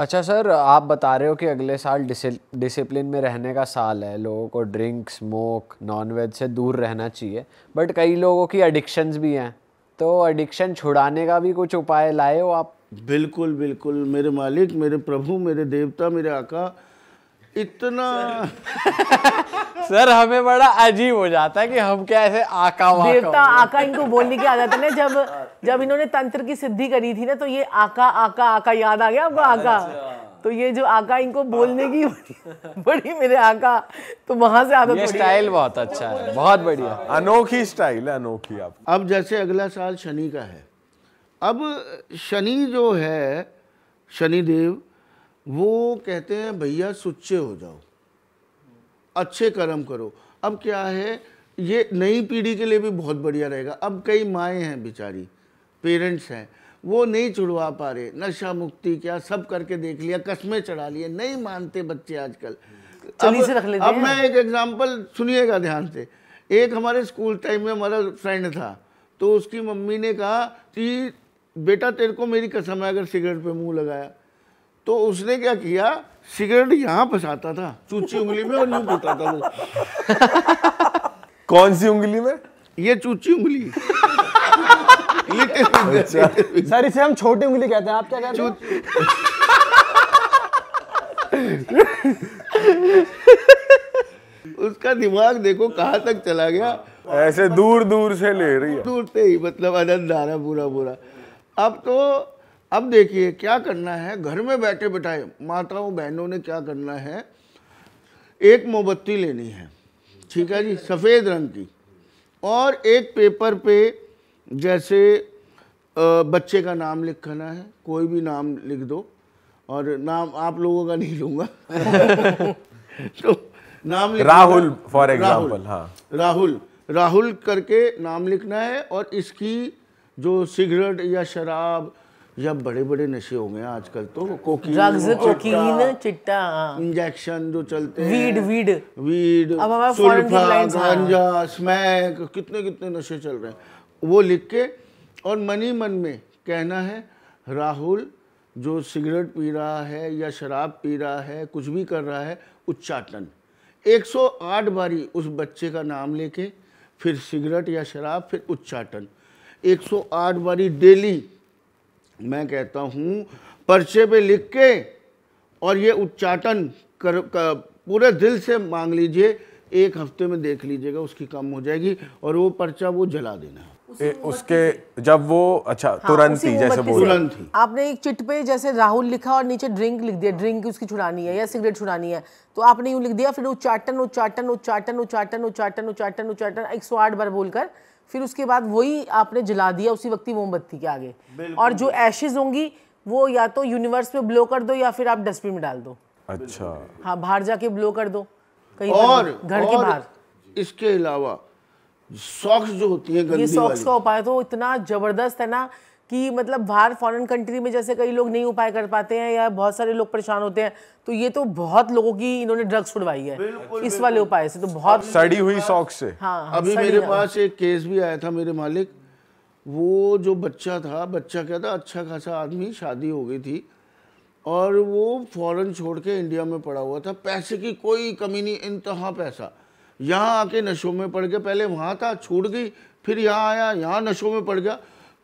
अच्छा सर आप बता रहे हो कि अगले साल डिसिप्लिन में रहने का साल है लोगों को ड्रिंक स्मोक नॉनवेज से दूर रहना चाहिए बट कई लोगों की एडिक्शंस भी हैं तो एडिक्शन छुड़ाने का भी कुछ उपाय लाए हो आप बिल्कुल बिल्कुल मेरे मालिक मेरे प्रभु मेरे देवता मेरे आका इतना सर हमें बड़ा अजीब हो जाता है कि हम क्या ऐसे आका देवता आका इनको बोलने की आदत है जब जब इन्होंने तंत्र की सिद्धि करी थी ना तो ये आका आका आका याद आ गया आपको आका अच्छा। तो ये जो आका इनको बोलने की बड़ी, बड़ी मेरे आका तो वहां से आदत ये स्टाइल बहुत अच्छा है बहुत बढ़िया अनोखी स्टाइल है अनोखी आप अब जैसे अगला साल शनि का है अब शनि जो है शनिदेव वो कहते हैं भैया सुच्चे हो जाओ अच्छे कर्म करो अब क्या है ये नई पीढ़ी के लिए भी बहुत बढ़िया रहेगा अब कई माएँ हैं बेचारी पेरेंट्स हैं वो नहीं छुड़वा पा रहे नशा मुक्ति क्या सब करके देख लिया कस्में चढ़ा लिए नहीं मानते बच्चे आजकल अब, रख लेते अब मैं एक एग्जांपल सुनिएगा ध्यान से एक हमारे स्कूल टाइम में हमारा फ्रेंड था तो उसकी मम्मी ने कहा कि बेटा तेरे को मेरी कसम है अगर सिगरेट पे मुंह लगाया तो उसने क्या किया सिगरेट यहाँ फंसाता था चूची उंगली में और यूं पीता था वो कौन सी उंगली में ये चूची उंगली अच्छा। सर इसे हम छोटी उंगली कहते हैं आप क्या कहते हैं उसका दिमाग देखो कहाँ तक चला गया ऐसे दूर दूर से ले रही है दूर से ही मतलब आनंद आ रहा बुरा बुरा अब तो अब देखिए क्या करना है घर में बैठे बैठाए माताओं बहनों ने क्या करना है एक मोमबत्ती लेनी है ठीक है जी सफ़ेद रंग की और एक पेपर पे जैसे बच्चे का नाम लिखना है कोई भी नाम लिख दो और नाम आप लोगों का नहीं लूँगा तो नाम राहुल फॉर एग्जाम्पल हाँ राहुल राहुल करके नाम लिखना है और इसकी जो सिगरेट या शराब या बड़े बड़े नशे हो गए आजकल तो कोकीन चिट्टा हाँ। इंजेक्शन जो चलते वीड वीड वीड हाँ। गांजा स्मैक कितने कितने नशे चल रहे हैं वो लिख के और मनी मन में कहना है राहुल जो सिगरेट पी रहा है या शराब पी रहा है कुछ भी कर रहा है उच्चाटन 108 बारी उस बच्चे का नाम लेके फिर सिगरेट या शराब फिर उच्चाटन 108 बारी डेली मैं कहता हूँ पर्चे पे लिख के और ये उच्चाटन कर, कर पूरे दिल से मांग लीजिए एक हफ्ते में देख लीजिएगा उसकी कम हो जाएगी और वो पर्चा वो जला देना ए, उसके जब वो अच्छा हाँ, तुरंत ही जैसे बोल तुरंत ही आपने एक चिट पे जैसे राहुल लिखा और नीचे ड्रिंक लिख दिया ड्रिंक उसकी छुड़ानी है या सिगरेट छुड़ानी है तो आपने यूँ लिख दिया फिर उच्चाटन उच्चाटन उच्चाटन उच्चाटन उच्चाटन उच्चाटन उच्चाटन एक सौ आठ बार बोलकर फिर उसके बाद वही आपने जला दिया उसी वक्त ही मोमबत्ती के आगे और जो एशेज होंगी वो या तो यूनिवर्स में ब्लो कर दो या फिर आप डस्टबिन में डाल दो अच्छा हाँ बाहर जाके ब्लो कर दो कहीं और घर के बाहर इसके अलावा सॉक्स जो होती है गंदी ये सॉक्स का उपाय तो इतना जबरदस्त है ना कि मतलब बाहर फॉरेन कंट्री में जैसे कई लोग नहीं उपाय कर पाते हैं या बहुत सारे लोग परेशान होते हैं तो ये तो बहुत लोगों की इन्होंने ड्रग्स छुड़वाई है बिल्कुल, इस वाले उपाय से तो बहुत सड़ी हुई शौक से हाँ, हाँ अभी मेरे पास एक केस भी आया था मेरे मालिक वो जो बच्चा था बच्चा क्या था अच्छा खासा आदमी शादी हो गई थी और वो फॉरेन छोड़ के इंडिया में पड़ा हुआ था पैसे की कोई कमी नहीं इंतहा पैसा यहाँ आके नशों में पड़ गया पहले वहाँ था छूट गई फिर यहाँ आया यहाँ नशों में पड़ गया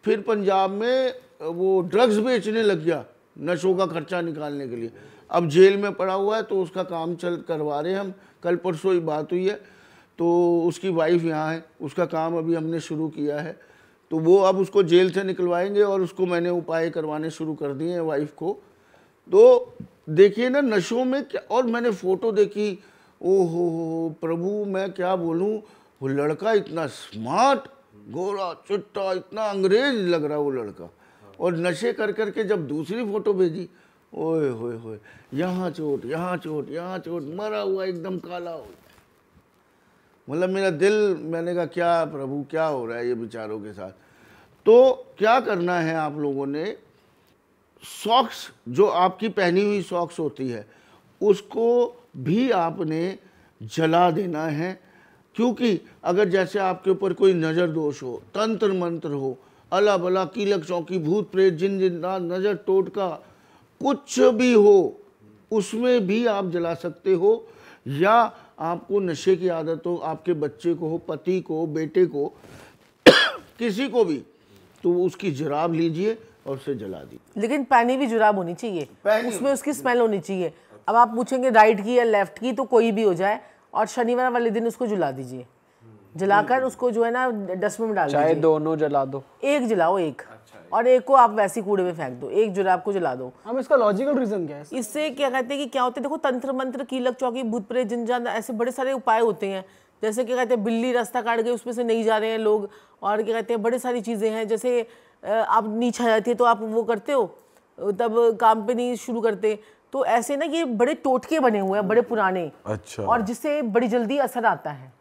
फिर पंजाब में वो ड्रग्स बेचने लग गया नशों का खर्चा निकालने के लिए अब जेल में पड़ा हुआ है तो उसका काम चल करवा रहे हैं हम कल परसों ही बात हुई है तो उसकी वाइफ यहाँ है उसका काम अभी हमने शुरू किया है तो वो अब उसको जेल से निकलवाएंगे और उसको मैंने उपाय करवाने शुरू कर दिए हैं वाइफ को तो देखिए ना नशों में क्या और मैंने फ़ोटो देखी ओ हो प्रभु मैं क्या बोलूँ वो लड़का इतना स्मार्ट गोरा चुट्टा इतना अंग्रेज लग रहा वो लड़का और नशे कर कर के जब दूसरी फोटो भेजी ओए होए होए यहाँ चोट यहाँ चोट यहाँ चोट मरा हुआ एकदम काला हो मतलब मेरा दिल मैंने कहा क्या प्रभु क्या हो रहा है ये विचारों के साथ तो क्या करना है आप लोगों ने सॉक्स जो आपकी पहनी हुई सॉक्स होती है उसको भी आपने जला देना है क्योंकि अगर जैसे आपके ऊपर कोई नज़र दोष हो तंत्र मंत्र हो अला बला कीलक चौकी भूत प्रेत जिन जिन नज़र टोट का कुछ भी हो उसमें भी आप जला सकते हो या आपको नशे की आदत हो आपके बच्चे को हो पति को बेटे को किसी को भी तो उसकी जराब लीजिए और उसे जला दीजिए लेकिन पैनी भी जुराब होनी चाहिए उसमें उसकी स्मेल होनी चाहिए अब आप पूछेंगे राइट की या लेफ्ट की तो कोई भी हो जाए और शनिवार वाले दिन उसको जुला दीजिए जलाकर उसको जो है ना डस्टबिन में डाल चाहे दोनों जला दो एक जलाओ एक अच्छा, और एक को आप वैसे कूड़े में फेंक दो एक जुराब आपको जला दो हम इसका लॉजिकल रीजन क्या है इससे क्या कहते हैं कि क्या होते हैं देखो तंत्र मंत्र कीलक चौकी भूत प्रेत जिन जान ऐसे बड़े सारे उपाय होते हैं जैसे क्या कहते हैं बिल्ली रास्ता काट गई उसमें से नहीं जा रहे हैं लोग और क्या कहते हैं बड़े सारी चीज़ें हैं जैसे आप नीचे आ जाती है तो आप वो करते हो तब काम पे नहीं शुरू करते तो ऐसे ना ये बड़े टोटके बने हुए हैं बड़े पुराने अच्छा और जिससे बड़ी जल्दी असर आता है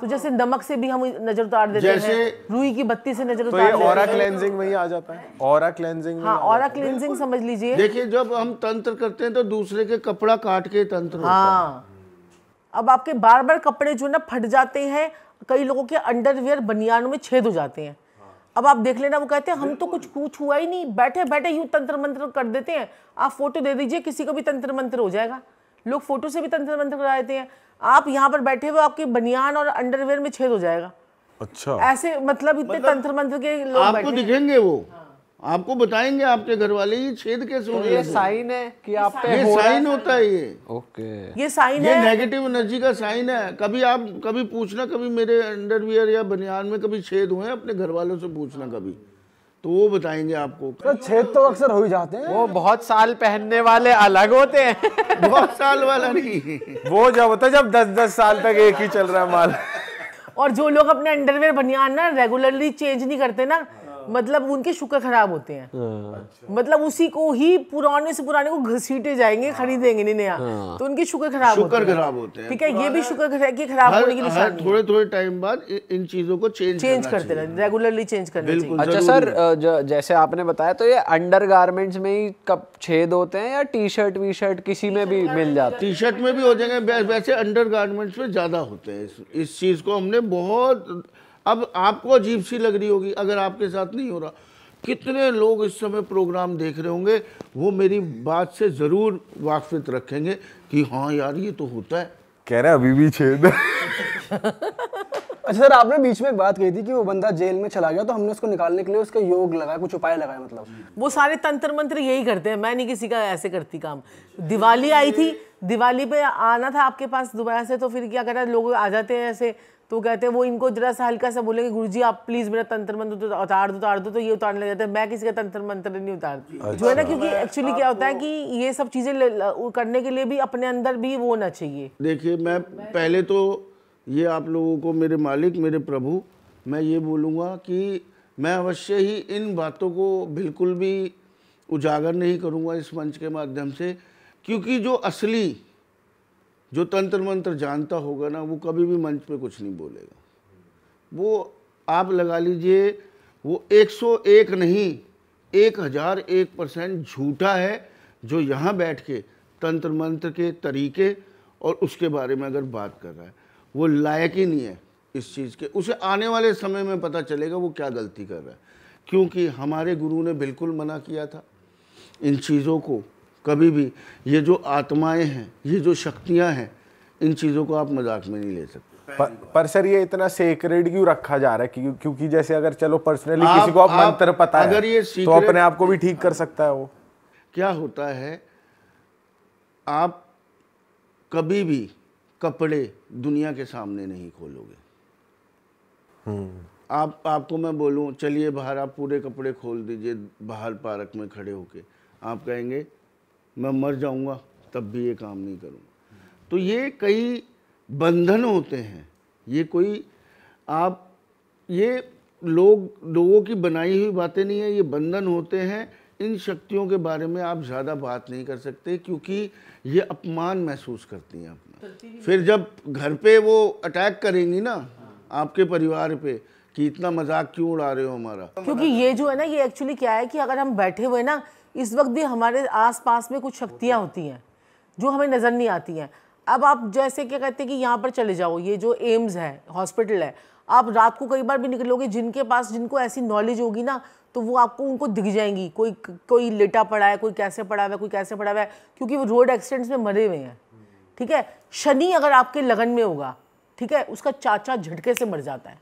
तो जैसे नमक से भी हम नजर उतार देते हैं रूई की बत्ती से नजर तो उतार तो ऑरा क्लेंजिंग में ही आ जाता है ऑरा क्लेंजिंग हाँ ऑरा क्लेंजिंग समझ लीजिए देखिए जब हम तंत्र करते हैं तो दूसरे के कपड़ा काट के तंत्र हाँ अब आपके बार बार कपड़े जो ना फट जाते हैं कई लोगों के अंडरवियर बनियान में छेद हो जाते हैं अब आप देख लेना वो कहते हैं हम तो कुछ कुछ हुआ ही नहीं बैठे बैठे यू तंत्र मंत्र कर देते हैं आप फोटो दे दीजिए किसी को भी तंत्र मंत्र हो जाएगा लोग फोटो से भी तंत्र मंत्र करा देते हैं आप यहाँ पर बैठे हुए आपकी बनियान और अंडरवेयर में छेद हो जाएगा अच्छा ऐसे मतलब इतने मतलब तंत्र मंत्र के लोग आपको दिखेंगे वो हाँ। आपको बताएंगे आपके घर वाले ये छेद कैसे तो ये साइन है कि आप पे ये साइन होता है ये ओके ये साइन है नेगेटिव एनर्जी का साइन है कभी आप कभी पूछना कभी मेरे अंडरवियर या बनियान में कभी छेद हुए अपने घर वालों से पूछना कभी तो वो बताएंगे आपको तो छेद तो अक्सर हो ही जाते हैं वो बहुत साल पहनने वाले अलग होते हैं बहुत साल वाला नहीं वो जब होता जब दस दस साल तक एक ही चल रहा है माल और जो लोग अपने अंडरवियर बनियान ना रेगुलरली चेंज नहीं करते ना मतलब उनके शुक्र खराब होते हैं हाँ। अच्छा। मतलब उसी को ही पुराने से पुराने को घसीटे जाएंगे हाँ। खरीदेंगे नहीं नया हाँ। तो उनके शुक्र खराब शुक्र खराब होते हैं ठीक है ये भी शुक्र खराब होने की थोड़े थोड़े टाइम बाद इन चीजों को चेंज चेंज करते रहते रेगुलरली चेंज करते अच्छा सर जैसे आपने बताया तो ये अंडर गारमेंट्स में ही कब छेद होते हैं या टी शर्ट वी शर्ट किसी में भी मिल जाता है टी शर्ट में भी हो जाएंगे वैसे अंडर में ज्यादा होते हैं इस चीज को हमने बहुत अब आपको अजीब सी लग रही होगी अगर आपके साथ नहीं हो रहा कितने लोग इस समय प्रोग्राम देख रहे होंगे वो मेरी बात से ज़रूर वाकफित रखेंगे कि हाँ यार ये तो होता है कह रहा है अभी भी छेद अच्छा सर आपने बीच में एक बात कही थी कि वो बंदा जेल में चला गया तो हमने उसको निकालने के लिए उसका योग लगाया कुछ उपाय लगाया मतलब वो सारे तंत्र मंत्र यही करते हैं मैं नहीं किसी का ऐसे करती काम दिवाली आई थी दिवाली पे आना था आपके पास दोबारा से तो फिर क्या करा लोग आ जाते हैं ऐसे तो कहते हैं वो इनको जरा सा हल्का सा बोलेंगे गुरु जी आप प्लीज़ मेरा तंत्र मंत्र तो उतार दो उतार दो तो ये उतारने लग जाते हैं मैं किसी का तंत्र मंत्र नहीं उतारती अच्छा। जो है ना क्योंकि एक्चुअली क्या होता है कि ये सब चीज़ें करने के लिए भी अपने अंदर भी वो होना चाहिए देखिए मैं पहले तो ये आप लोगों को मेरे मालिक मेरे प्रभु मैं ये बोलूँगा कि मैं अवश्य ही इन बातों को बिल्कुल भी उजागर नहीं करूँगा इस मंच के माध्यम से क्योंकि जो असली जो तंत्र मंत्र जानता होगा ना वो कभी भी मंच पे कुछ नहीं बोलेगा वो आप लगा लीजिए वो 101 नहीं एक हज़ार एक परसेंट झूठा है जो यहाँ बैठ के तंत्र मंत्र के तरीके और उसके बारे में अगर बात कर रहा है वो लायक ही नहीं है इस चीज़ के उसे आने वाले समय में पता चलेगा वो क्या गलती कर रहा है क्योंकि हमारे गुरु ने बिल्कुल मना किया था इन चीज़ों को कभी भी ये जो आत्माएं हैं ये जो शक्तियां हैं इन चीज़ों को आप मजाक में नहीं ले सकते पर, पर सर ये इतना सेक्रेड क्यों रखा जा रहा है क्यों, क्योंकि जैसे अगर चलो पर्सनली किसी को आप, आप मंत्र पता अगर है ये तो अपने आप को भी ठीक कर सकता है वो क्या होता है आप कभी भी कपड़े दुनिया के सामने नहीं खोलोगे हम्म। आप आपको मैं बोलूं चलिए बाहर आप पूरे कपड़े खोल दीजिए बाहर पार्क में खड़े होके आप कहेंगे मैं मर जाऊंगा तब भी ये काम नहीं करूंगा तो ये कई बंधन होते हैं ये कोई आप ये लोग लोगों की बनाई हुई बातें नहीं है ये बंधन होते हैं इन शक्तियों के बारे में आप ज़्यादा बात नहीं कर सकते क्योंकि ये अपमान महसूस करती हैं अपना फिर जब घर पे वो अटैक करेंगी ना आपके परिवार पे कि इतना मजाक क्यों उड़ा रहे हो हमारा क्योंकि ये जो है ना ये एक्चुअली क्या है कि अगर हम बैठे हुए ना इस वक्त भी हमारे आसपास में कुछ शक्तियाँ होती हैं जो हमें नज़र नहीं आती हैं अब आप जैसे क्या कहते हैं कि यहाँ पर चले जाओ ये जो एम्स है हॉस्पिटल है आप रात को कई बार भी निकलोगे जिनके पास जिनको ऐसी नॉलेज होगी ना तो वो आपको उनको दिख जाएंगी कोई कोई लेटा पड़ा है कोई कैसे पड़ा हुआ है कोई कैसे पड़ा हुआ है क्योंकि वो रोड एक्सीडेंट्स में मरे हुए हैं ठीक है शनि अगर आपके लगन में होगा ठीक है उसका चाचा झटके से मर जाता है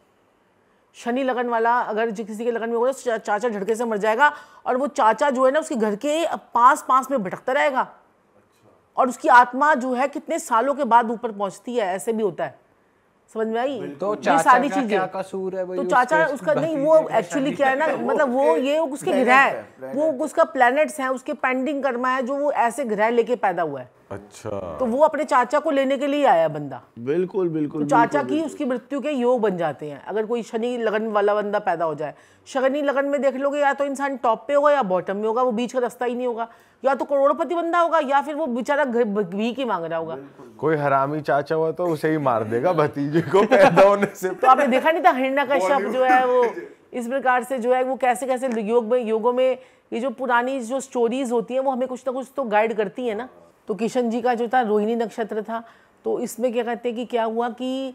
शनि लगन वाला अगर किसी के लगन में होगा तो चाचा झटके से मर जाएगा और वो चाचा जो है ना उसके घर के पास पास में भटकता रहेगा अच्छा। और उसकी आत्मा जो है कितने सालों के बाद ऊपर पहुंचती है ऐसे भी होता है समझ में आई तो ये सारी चीजें तो चाचा उसका नहीं वो एक्चुअली क्या है ना मतलब वो ये उसके ग्रह वो उसका प्लैनेट्स हैं उसके पेंडिंग कर्मा है जो वो ऐसे ग्रह लेके पैदा हुआ है अच्छा तो वो अपने चाचा को लेने के लिए आया बंदा बिल्कुल बिल्कुल तो चाचा बिल्कुल, की बिल्कुल। उसकी मृत्यु के योग बन जाते हैं अगर कोई शनि लगन वाला बंदा पैदा हो जाए शनि लगन में देख लोगे या तो इंसान टॉप पे होगा या बॉटम में होगा वो बीच का रास्ता ही नहीं होगा या तो करोड़पति बंदा होगा या फिर वो बेचारा भी की मांग रहा होगा कोई हरामी चाचा हुआ तो उसे ही मार देगा भतीजे को पैदा होने से तो आपने देखा नहीं था हिरणा कश्यप जो है वो इस प्रकार से जो है वो कैसे कैसे योग में योगों में ये जो पुरानी जो स्टोरीज होती है वो हमें कुछ ना कुछ तो गाइड करती है ना तो किशन जी का जो था रोहिणी नक्षत्र था तो इसमें क्या कहते हैं कि क्या हुआ कि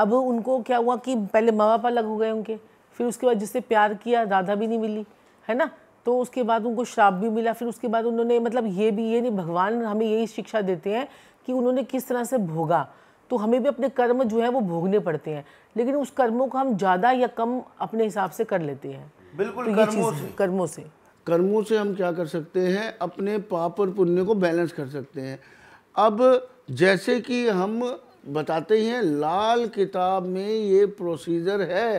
अब उनको क्या हुआ कि पहले माँ बाप अलग हो गए उनके फिर उसके बाद जिससे प्यार किया राधा भी नहीं मिली है ना तो उसके बाद उनको श्राप भी मिला फिर उसके बाद उन्होंने मतलब ये भी ये नहीं भगवान हमें यही शिक्षा देते हैं कि उन्होंने किस तरह से भोगा तो हमें भी अपने कर्म जो है वो भोगने पड़ते हैं लेकिन उस कर्मों को हम ज़्यादा या कम अपने हिसाब से कर लेते हैं बिल्कुल तो कर्मों से कर्मों से कर्मों से हम क्या कर सकते हैं अपने पाप और पुण्य को बैलेंस कर सकते हैं अब जैसे कि हम बताते ही हैं लाल किताब में ये प्रोसीजर है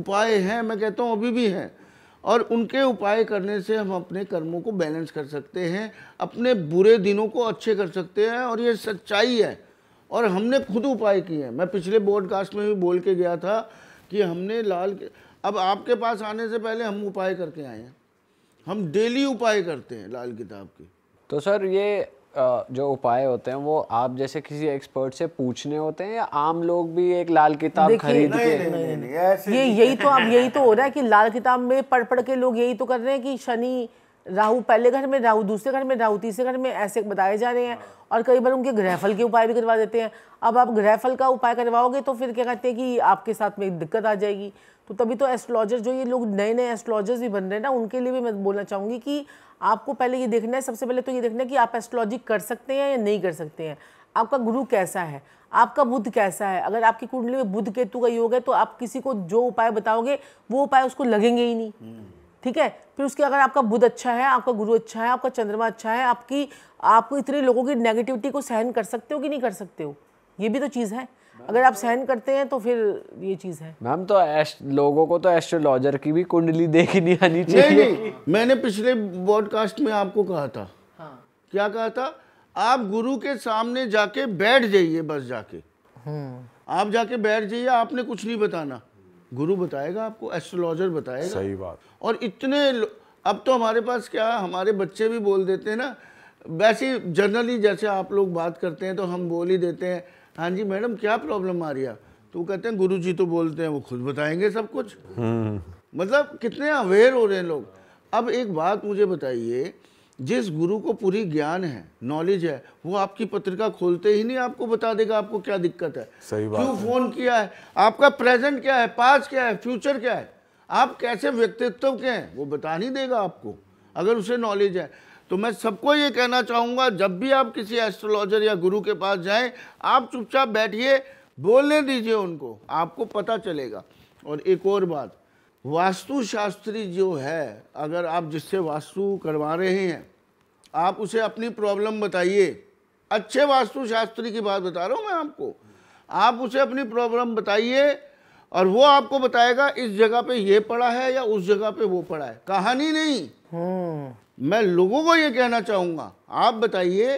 उपाय हैं मैं कहता हूँ अभी भी हैं और उनके उपाय करने से हम अपने कर्मों को बैलेंस कर सकते हैं अपने बुरे दिनों को अच्छे कर सकते हैं और ये सच्चाई है और हमने खुद उपाय किए हैं मैं पिछले ब्रॉडकास्ट में भी बोल के गया था कि हमने लाल अब आपके पास आने से पहले हम उपाय करके आए हैं हम डेली उपाय करते हैं लाल किताब के तो सर ये जो उपाय होते हैं वो आप जैसे किसी एक्सपर्ट से पूछने होते हैं या आम लोग भी एक लाल किताब खरीद के ये यही तो अब यही तो हो रहा है कि लाल किताब में पढ़ पढ़ के लोग यही तो कर रहे हैं कि शनि राहु पहले घर में राहु दूसरे घर में राहु तीसरे घर में ऐसे बताए जा रहे हैं हाँ। और कई बार उनके ग्रहफल के उपाय भी करवा देते हैं अब आप ग्रहफल का उपाय करवाओगे तो फिर क्या कहते हैं कि आपके साथ में दिक्कत आ जाएगी तो तभी तो एस्ट्रोलॉजर जो ये लोग नए नए एस्ट्रोलॉजर्स भी बन रहे हैं ना उनके लिए भी मैं बोलना चाहूँगी कि आपको पहले ये देखना है सबसे पहले तो ये देखना है कि आप एस्ट्रोलॉजी कर सकते हैं या नहीं कर सकते हैं आपका गुरु कैसा है आपका बुद्ध कैसा है अगर आपकी कुंडली में बुद्ध केतु का योग है तो आप किसी को जो उपाय बताओगे वो उपाय उसको लगेंगे ही नहीं हम्म। ठीक है फिर उसके अगर आपका बुध अच्छा है आपका गुरु अच्छा है आपका चंद्रमा अच्छा है आपकी आप इतने लोगों की नेगेटिविटी को सहन कर सकते हो कि नहीं कर सकते हो ये भी तो चीज़ है अगर आप तो सहन करते हैं तो फिर ये चीज है मैम तो लोगों को तो एस्ट्रोलॉजर की भी कुंडली देखनी आनी चाहिए नहीं, नहीं, मैंने पिछले ब्रॉडकास्ट में आपको कहा था हाँ। क्या कहा था आप गुरु के सामने जाके बैठ जाइए बस जाके हम्म। आप जाके बैठ जाइए आपने कुछ नहीं बताना गुरु बताएगा आपको एस्ट्रोलॉजर बताएगा सही बात और इतने अब तो हमारे पास क्या हमारे बच्चे भी बोल देते हैं ना वैसे जनरली जैसे आप लोग बात करते हैं तो हम बोल ही देते हैं हाँ जी मैडम क्या प्रॉब्लम आ रही है तो कहते हैं गुरु जी तो बोलते हैं वो खुद बताएंगे सब कुछ हम्म। मतलब कितने अवेयर हो रहे हैं लोग अब एक बात मुझे बताइए जिस गुरु को पूरी ज्ञान है नॉलेज है वो आपकी पत्रिका खोलते ही नहीं आपको बता देगा आपको क्या दिक्कत है सही बात क्यों फोन किया है आपका प्रेजेंट क्या है पास क्या है फ्यूचर क्या है आप कैसे व्यक्तित्व के हैं वो बता नहीं देगा आपको अगर उसे नॉलेज है तो मैं सबको ये कहना चाहूँगा जब भी आप किसी एस्ट्रोलॉजर या गुरु के पास जाएं आप चुपचाप बैठिए बोलने दीजिए उनको आपको पता चलेगा और एक और बात वास्तु शास्त्री जो है अगर आप जिससे वास्तु करवा रहे हैं आप उसे अपनी प्रॉब्लम बताइए अच्छे वास्तु शास्त्री की बात बता रहा हूँ मैं आपको आप उसे अपनी प्रॉब्लम बताइए और वो आपको बताएगा इस जगह पे ये पड़ा है या उस जगह पे वो पड़ा है कहानी नहीं हम्म। मैं लोगों को ये कहना चाहूँगा आप बताइए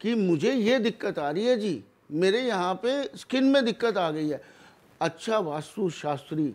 कि मुझे ये दिक्कत आ रही है जी मेरे यहाँ पे स्किन में दिक्कत आ गई है अच्छा वास्तु शास्त्री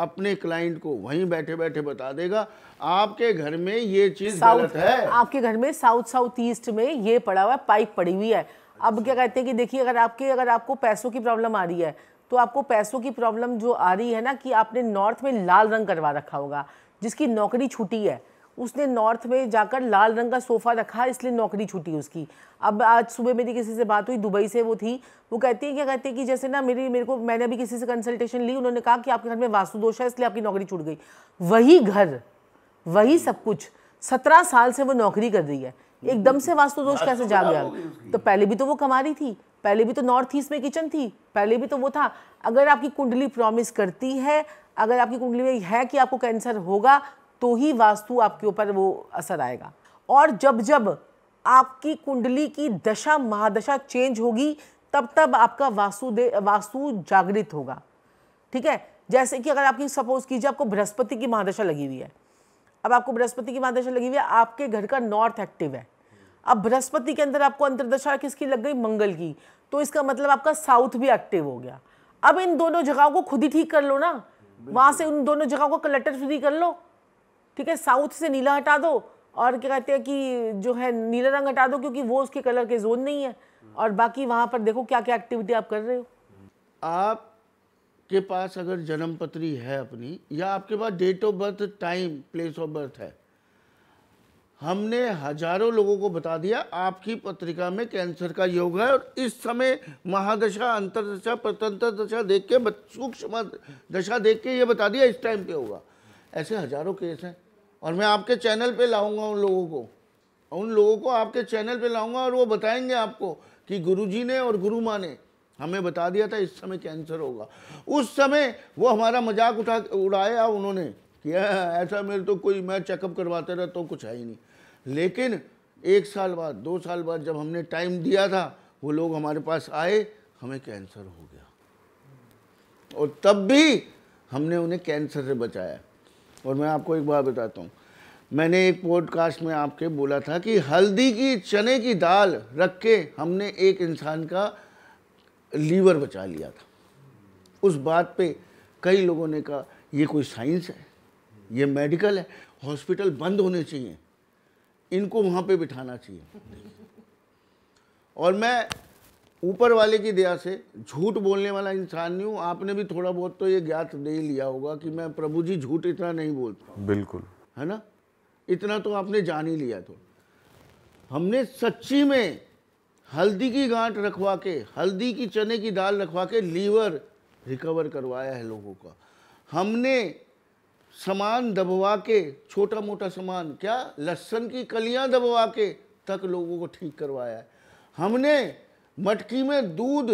अपने क्लाइंट को वहीं बैठे बैठे बता देगा आपके घर में ये चीज गलत है आपके घर में साउथ साउथ ईस्ट में ये पड़ा हुआ है पाइप पड़ी हुई है अब क्या कहते हैं कि देखिए अगर आपके अगर आपको पैसों की प्रॉब्लम आ रही है तो आपको पैसों की प्रॉब्लम जो आ रही है ना कि आपने नॉर्थ में लाल रंग करवा रखा होगा जिसकी नौकरी छूटी है उसने नॉर्थ में जाकर लाल रंग का सोफ़ा रखा इसलिए नौकरी छूटी उसकी अब आज सुबह मेरी किसी से बात हुई दुबई से वो थी वो कहती है क्या कहती है कि जैसे ना मेरी मेरे को मैंने अभी किसी से कंसल्टेशन ली उन्होंने कहा कि आपके घर में वास्तु दोष है इसलिए आपकी नौकरी छूट गई वही घर वही सब कुछ सत्रह साल से वो नौकरी कर रही है एकदम से वास्तु दोष कैसे जा गया तो पहले भी तो वो कमा रही थी पहले भी तो नॉर्थ ईस्ट में किचन थी पहले भी तो वो था अगर आपकी कुंडली प्रॉमिस करती है अगर आपकी कुंडली में है कि आपको कैंसर होगा तो ही वास्तु आपके ऊपर वो असर आएगा और जब जब आपकी कुंडली की दशा महादशा चेंज होगी तब तब आपका वासुदे वास्तु जागृत होगा ठीक है जैसे कि अगर आपकी सपोज कीजिए आपको बृहस्पति की महादशा लगी हुई है अब आपको बृहस्पति की महादशा लगी हुई है आपके घर का नॉर्थ एक्टिव है अब बृहस्पति के अंदर आपको अंतरदशा किसकी लग गई मंगल की तो इसका मतलब आपका साउथ भी एक्टिव हो गया अब इन दोनों जगहों को खुद ही ठीक कर लो ना वहां से उन दोनों जगहों को कलेक्टर फ्री कर लो ठीक है साउथ से नीला हटा दो और क्या कहते हैं कि जो है नीला रंग हटा दो क्योंकि वो उसके कलर के जोन नहीं है और बाकी वहाँ पर देखो क्या क्या एक्टिविटी आप कर रहे हो आप के पास अगर जन्म पत्री है अपनी या आपके पास date of birth time place of birth है हमने हजारों लोगों को बता दिया आपकी पत्रिका में कैंसर का योग है और इस समय महादशा अंतरदशा प्रतंत्र दशा देख के सूक्ष्म दशा देख के ये बता दिया इस टाइम पे होगा ऐसे हजारों केस हैं और मैं आपके चैनल पे लाऊंगा उन लोगों को उन लोगों को आपके चैनल पे लाऊंगा और वो बताएंगे आपको कि गुरुजी ने और गुरु माँ ने हमें बता दिया था इस समय कैंसर होगा उस समय वो हमारा मजाक उठा उड़ाया उन्होंने कि ऐसा मेरे तो कोई मैं चेकअप करवाते रहता तो कुछ है ही नहीं लेकिन एक साल बाद दो साल बाद जब हमने टाइम दिया था वो लोग हमारे पास आए हमें कैंसर हो गया और तब भी हमने उन्हें कैंसर से बचाया और मैं आपको एक बात बताता हूँ मैंने एक पॉडकास्ट में आपके बोला था कि हल्दी की चने की दाल रख के हमने एक इंसान का लीवर बचा लिया था उस बात पे कई लोगों ने कहा ये कोई साइंस है ये मेडिकल है हॉस्पिटल बंद होने चाहिए इनको वहाँ पे बिठाना चाहिए और मैं ऊपर वाले की दया से झूठ बोलने वाला इंसान नहीं हूँ आपने भी थोड़ा बहुत तो ये ज्ञात नहीं लिया होगा कि मैं प्रभु जी झूठ इतना नहीं बोलता बिल्कुल है ना इतना तो आपने जान ही लिया तो हमने सच्ची में हल्दी की गांठ रखवा के हल्दी की चने की दाल रखवा के लीवर रिकवर करवाया है लोगों का हमने सामान दबवा के छोटा मोटा सामान क्या लहसन की कलियां दबवा के तक लोगों को ठीक करवाया है हमने मटकी में दूध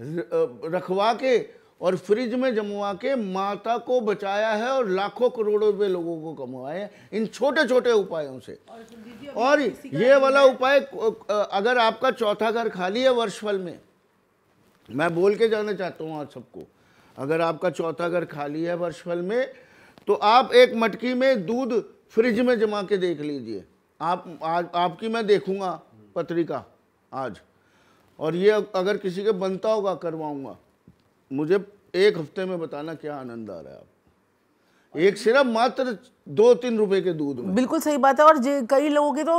रखवा के और फ्रिज में जमवा के माता को बचाया है और लाखों करोड़ों रुपए लोगों को कमवाए हैं इन छोटे छोटे उपायों से और, और ये वाला उपाय अगर आपका चौथा घर खाली है वर्षफल में मैं बोल के जाना चाहता हूँ आप सबको अगर आपका चौथा घर खाली है वर्षफल में तो आप एक मटकी में दूध फ्रिज में जमा के देख लीजिए आप आज आपकी मैं देखूंगा पत्रिका आज और ये अगर किसी के बनता होगा करवाऊंगा मुझे एक हफ्ते में बताना क्या आनंद आ रहा है आप एक सिर्फ मात्र दो तीन रुपए के दूध में बिल्कुल सही बात है और कई लोगों के तो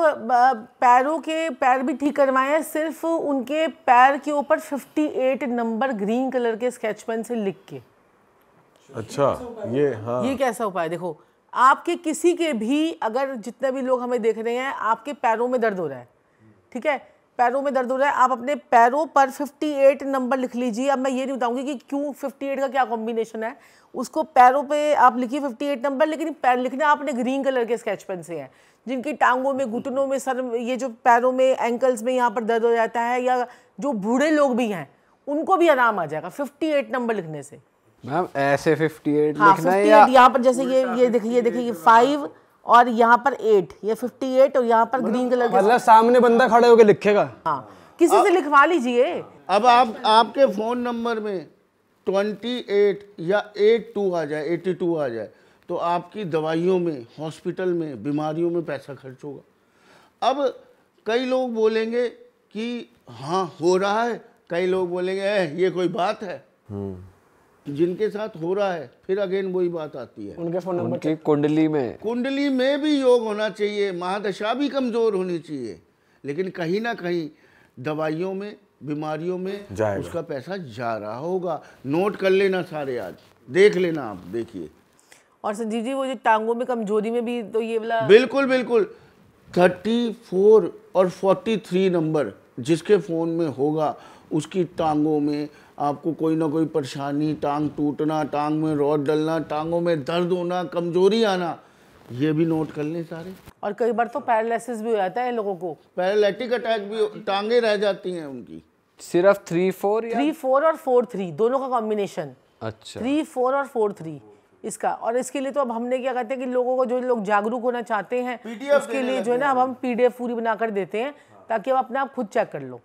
पैरों के पैर भी ठीक करवाए हैं सिर्फ उनके पैर के ऊपर 58 नंबर ग्रीन कलर के स्केच पेन से लिख के अच्छा ये हाँ ये कैसा उपाय देखो आपके किसी के भी अगर जितने भी लोग हमें देख रहे हैं आपके पैरों में दर्द हो रहा है ठीक है पैरों में दर्द हो रहा है आप अपने पैरों पर 58 नंबर लिख लीजिए अब मैं ये नहीं बताऊंगी कि क्यों 58 का क्या कॉम्बिनेशन है उसको पैरों पे आप लिखिए 58 नंबर लेकिन पैर लिखना आपने ग्रीन कलर के स्केच पेन से है जिनकी टांगों में घुटनों में सर ये जो पैरों में एंकल्स में यहाँ पर दर्द हो जाता है या जो बूढ़े लोग भी हैं उनको भी आराम आ जाएगा फिफ्टी नंबर लिखने से मैम ऐसे फिफ्टी हाँ, एट यहाँ पर जैसे ये ये देखिए देखिए फाइव और यहाँ पर एट ये फिफ्टी एट और यहाँ पर ग्रीन कलर मतलब सामने बंदा खड़े होकर लिखेगा हाँ किसी से लिखवा लीजिए अब आप आपके फोन नंबर में ट्वेंटी एट या एट टू आ जाए एटी टू आ जाए तो आपकी दवाइयों में हॉस्पिटल में बीमारियों में पैसा खर्च होगा अब कई लोग बोलेंगे कि हाँ हो रहा है कई लोग बोलेंगे ए, ये कोई बात है हम्म। जिनके साथ हो रहा है फिर अगेन वही बात आती है उनके फोन नंबर की कुंडली में कुंडली में भी योग होना चाहिए महादशा भी कमज़ोर होनी चाहिए लेकिन कहीं ना कहीं दवाइयों में बीमारियों में उसका पैसा जा रहा होगा नोट कर लेना सारे आज देख लेना आप देखिए और संजीव जी वो जो टांगों में कमजोरी में भी तो ये वाला बिल्कुल बिल्कुल थर्टी फोर और फोर्टी थ्री नंबर जिसके फ़ोन में होगा उसकी टांगों में आपको कोई ना कोई परेशानी टांग टूटना टांग में रोड डलना टांगों में दर्द होना कमजोरी आना ये भी नोट कर लें सारे और कई बार तो पैरालिसिस भी हो जाता है लोगों को पैरालिटिक अटैक भी टांगे रह जाती हैं उनकी सिर्फ थ्री फोर थ्री फोर और फोर थ्री दोनों का कॉम्बिनेशन अच्छा थ्री फोर और फोर थ्री इसका और इसके लिए तो अब हमने क्या कहते हैं कि लोगों को जो लोग जागरूक होना चाहते हैं उसके लिए जो है ना अब हम पीडीएफ पूरी बनाकर देते हैं ताकि आप अपने आप खुद चेक कर लो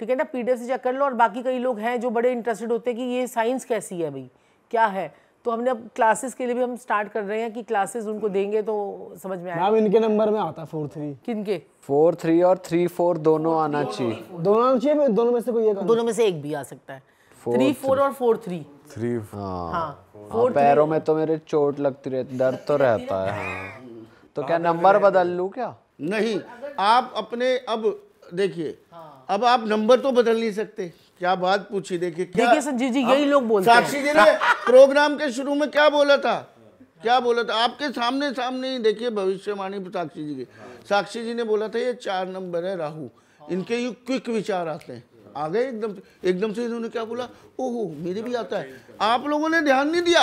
ठीक है ना पी से चेक कर लो और बाकी कई लोग हैं जो बड़े इंटरेस्टेड होते हैं कि ये साइंस कैसी है भाई क्या है तो हमने अब क्लासेस के लिए भी हम स्टार्ट कर रहे हैं कि क्लासेस उनको देंगे तो समझ में आएगा इनके नंबर में आता फोर थ्री किन के फोर थ्री और थ्री फोर दोनों आना चाहिए दोनों आना चाहिए दोनों में से कोई दोनों में से एक भी आ सकता है थ्री फोर और फोर थ्री थ्री हाँ, हाँ, हाँ पैरों में तो मेरे चोट लगती रहती दर्द तो रहता है हाँ। तो क्या नंबर बदल लू क्या नहीं आप अपने अब देखिए हाँ। अब आप नंबर तो बदल नहीं सकते क्या बात पूछी देखिए देखिए संजीव जी यही लोग बोलते साक्षी जी ने प्रोग्राम के शुरू में क्या बोला था क्या बोला था आपके सामने सामने ही देखिए भविष्यवाणी साक्षी जी की साक्षी जी ने बोला था ये चार नंबर है राहु इनके ये क्विक विचार आते हैं आ गए एकदम एकदम से इन्होंने क्या बोला ओहो मेरे भी आता है आप लोगों ने ध्यान नहीं दिया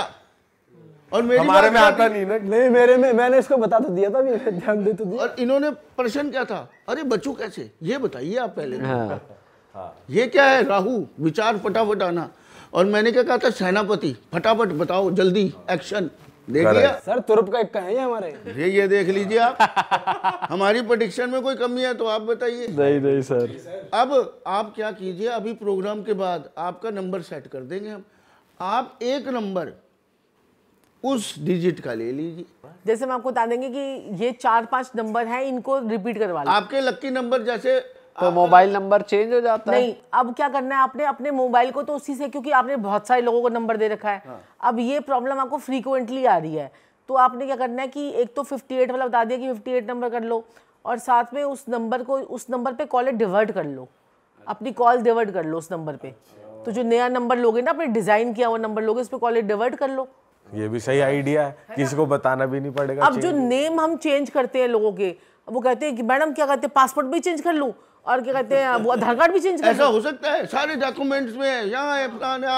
और मेरे हमारे में आता नहीं ना नहीं मेरे में मैंने इसको बता तो दिया था भी ध्यान दे तो दिया और इन्होंने प्रश्न क्या था अरे बच्चों कैसे ये बताइए आप पहले हाँ। हाँ। ये क्या है राहु विचार फटाफट आना और मैंने क्या कहा था सेनापति फटाफट बताओ जल्दी एक्शन देख लिया सर तुरप का एक है हमारे ये ये देख लीजिए आप हमारी प्रोडिक्शन में कोई कमी है तो आप बताइए नहीं नहीं सर अब आप क्या कीजिए अभी प्रोग्राम के बाद आपका नंबर सेट कर देंगे हम आप एक नंबर उस डिजिट का ले लीजिए जैसे हम आपको बता देंगे कि ये चार पांच नंबर हैं इनको रिपीट करवा आपके लक्की नंबर जैसे तो मोबाइल नंबर चेंज हो जाता नहीं, है नहीं अब क्या करना है आपने अपने मोबाइल को तो उसी से क्योंकि आपने बहुत सारे लोगों को नंबर दे रखा है हाँ। अब ये प्रॉब्लम आपको फ्रीक्वेंटली आ रही है तो आपने क्या करना है कि एक तो 58 वाला बता दिया कि 58 नंबर कर लो और साथ में उस नंबर को उस नंबर पे कॉल डिवर्ट कर लो अपनी कॉल डिवर्ट कर लो उस नंबर पे तो जो नया नंबर लोगे ना अपने डिज़ाइन किया हुआ नंबर लोगे उस पर कॉल डिवर्ट कर लो ये भी सही आइडिया है किसी को बताना भी नहीं पड़ेगा अब जो नेम हम चेंज करते हैं लोगों के वो कहते हैं कि मैडम क्या कहते हैं पासपोर्ट भी चेंज कर लूँ और क्या कहते हैं वो आधार कार्ड भी चेंज कर ऐसा हो सकता है सारे डॉक्यूमेंट्स में यहाँ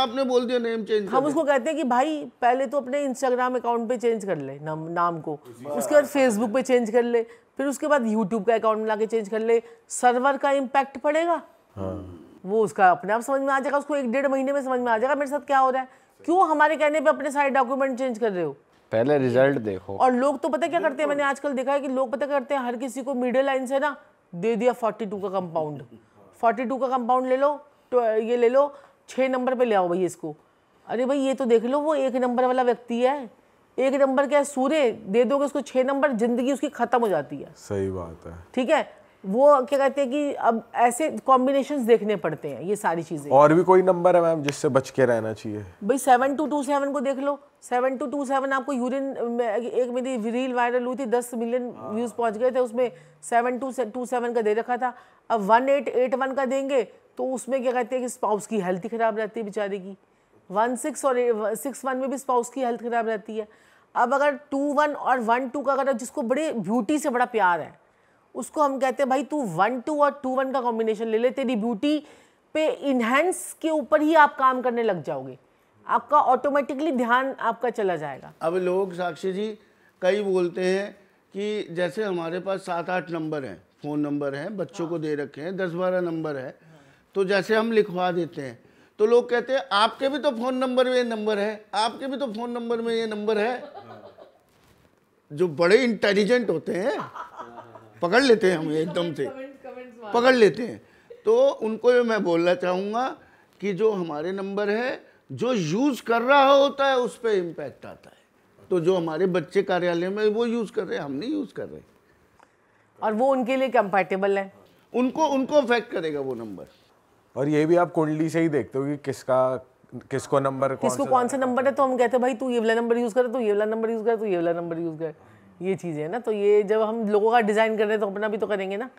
आपने बोल दिया नेम चेंज हम उसको कहते हैं कि भाई पहले तो अपने इंस्टाग्राम अकाउंट पे चेंज कर ले नाम नाम को उसके बाद फेसबुक पे चेंज कर ले फिर उसके बाद यूट्यूब का अकाउंट मिला के चेंज कर ले सर्वर का इम्पैक्ट पड़ेगा हाँ। वो उसका अपने आप समझ में आ जाएगा उसको एक डेढ़ महीने में समझ में आ जाएगा मेरे साथ क्या हो रहा है क्यों हमारे कहने पे अपने सारे डॉक्यूमेंट चेंज कर रहे हो पहले रिजल्ट देखो और लोग तो पता क्या करते हैं मैंने आजकल देखा है कि लोग पता करते हैं हर किसी को मिडिल लाइन से ना दे दिया फोर्टी का कंपाउंड फोर्टी का कंपाउंड ले लो तो ये ले लो छः नंबर पर ले आओ भाई इसको अरे भाई ये तो देख लो वो एक नंबर वाला व्यक्ति है एक नंबर क्या है सूर्य दे दोगे उसको छह नंबर जिंदगी उसकी खत्म हो जाती है सही बात है ठीक है वो क्या कहते हैं कि अब ऐसे कॉम्बिनेशन देखने पड़ते हैं ये सारी चीज़ें और भी कोई नंबर है मैम जिससे बच के रहना चाहिए भाई सेवन टू टू सेवन को देख लो सेवन टू टू सेवन आपको यूरिन एक मेरी रील वायरल हुई थी दस मिलियन व्यूज़ पहुंच गए थे उसमें सेवन टू टू सेवन का दे रखा था अब वन एट एट वन का देंगे तो उसमें क्या कहते हैं कि स्पाउस की हेल्थ ही ख़राब रहती है बेचारे की वन सिक्स और सिक्स वन में भी स्पाउस की हेल्थ ख़राब रहती है अब अगर टू वन और वन टू का अगर जिसको बड़े ब्यूटी से बड़ा प्यार है उसको हम कहते हैं भाई तू वन टू और टू वन का कॉम्बिनेशन ले ले तेरी ब्यूटी पे इन्हेंस के ऊपर ही आप काम करने लग जाओगे आपका ऑटोमेटिकली ध्यान आपका चला जाएगा अब लोग साक्षी जी कई बोलते हैं कि जैसे हमारे पास सात आठ नंबर हैं फ़ोन नंबर हैं बच्चों हाँ। को दे रखे हैं दस बारह नंबर है हाँ। तो जैसे हम लिखवा देते हैं तो लोग कहते हैं आपके भी तो फ़ोन नंबर में ये नंबर है आपके भी तो फ़ोन नंबर में ये नंबर है जो बड़े इंटेलिजेंट होते हैं पकड़ लेते हैं हम एकदम से पकड़ लेते हैं तो उनको मैं बोलना चाहूँगा कि जो हमारे नंबर है जो यूज़ कर रहा होता है उस पर इम्पैक्ट आता है तो जो हमारे बच्चे कार्यालय में वो यूज़ कर रहे हैं हम नहीं यूज़ कर रहे और वो उनके लिए कंपैटिबल है उनको उनको अफेक्ट करेगा वो नंबर और ये भी आप कुंडली से ही देखते हो कि किसका किसको नंबर किसको कौन सा नंबर है तो हम कहते हैं भाई तू ये वाला नंबर यूज़ कर तू ये वाला नंबर यूज़ कर तू ये वाला नंबर यूज़ कर ये चीज़ें है ना तो ये जब हम लोगों का डिज़ाइन कर रहे हैं तो अपना भी तो करेंगे ना